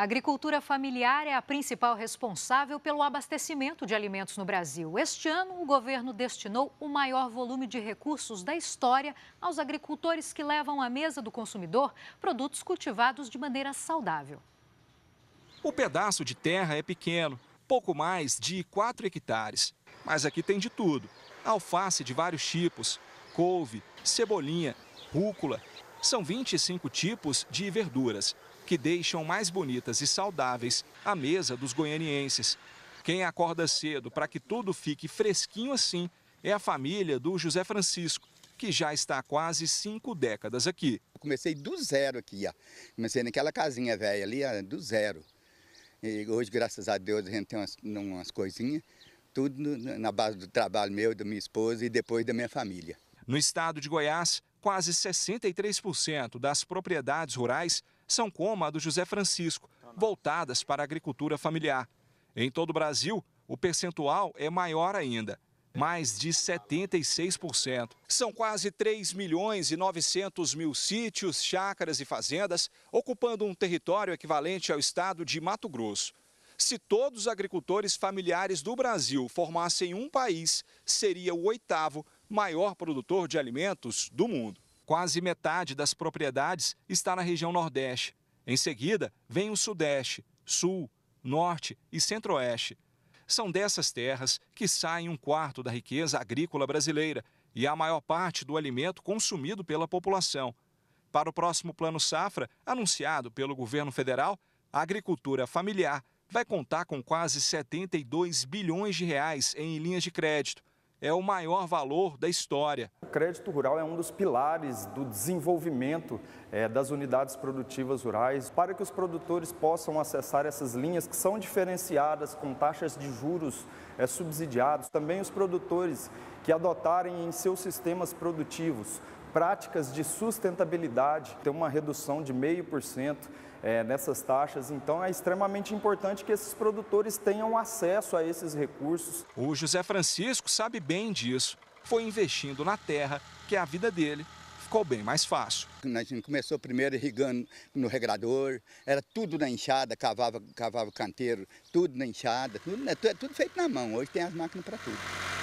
A agricultura familiar é a principal responsável pelo abastecimento de alimentos no Brasil. Este ano, o governo destinou o maior volume de recursos da história aos agricultores que levam à mesa do consumidor produtos cultivados de maneira saudável. O pedaço de terra é pequeno, pouco mais de 4 hectares. Mas aqui tem de tudo: alface de vários tipos, couve, cebolinha, rúcula. São 25 tipos de verduras que deixam mais bonitas e saudáveis a mesa dos goianienses. Quem acorda cedo para que tudo fique fresquinho assim é a família do José Francisco, que já está há quase cinco décadas aqui. Eu comecei do zero aqui, ó. comecei naquela casinha velha ali, ó, do zero. E hoje, graças a Deus, a gente tem umas, umas coisinhas, tudo na base do trabalho meu, da minha esposa e depois da minha família. No estado de Goiás, quase 63% das propriedades rurais são como a do José Francisco, ah, voltadas para a agricultura familiar. Em todo o Brasil, o percentual é maior ainda, mais de 76%. São quase 3 milhões e 900 mil sítios, chácaras e fazendas, ocupando um território equivalente ao estado de Mato Grosso. Se todos os agricultores familiares do Brasil formassem um país, seria o oitavo maior produtor de alimentos do mundo. Quase metade das propriedades está na região Nordeste. Em seguida, vem o Sudeste, Sul, Norte e Centro-Oeste. São dessas terras que saem um quarto da riqueza agrícola brasileira e a maior parte do alimento consumido pela população. Para o próximo Plano Safra, anunciado pelo governo federal, a agricultura familiar vai contar com quase 72 bilhões de reais em linhas de crédito, é o maior valor da história. O crédito rural é um dos pilares do desenvolvimento é, das unidades produtivas rurais para que os produtores possam acessar essas linhas que são diferenciadas com taxas de juros é, subsidiados. Também os produtores que adotarem em seus sistemas produtivos práticas de sustentabilidade, tem uma redução de 0,5% é, nessas taxas. Então é extremamente importante que esses produtores tenham acesso a esses recursos. O José Francisco sabe bem disso. Foi investindo na terra que a vida dele ficou bem mais fácil. A gente começou primeiro irrigando no regrador, era tudo na enxada, cavava, cavava canteiro, tudo na enxada, tudo, né, é tudo feito na mão. Hoje tem as máquinas para tudo.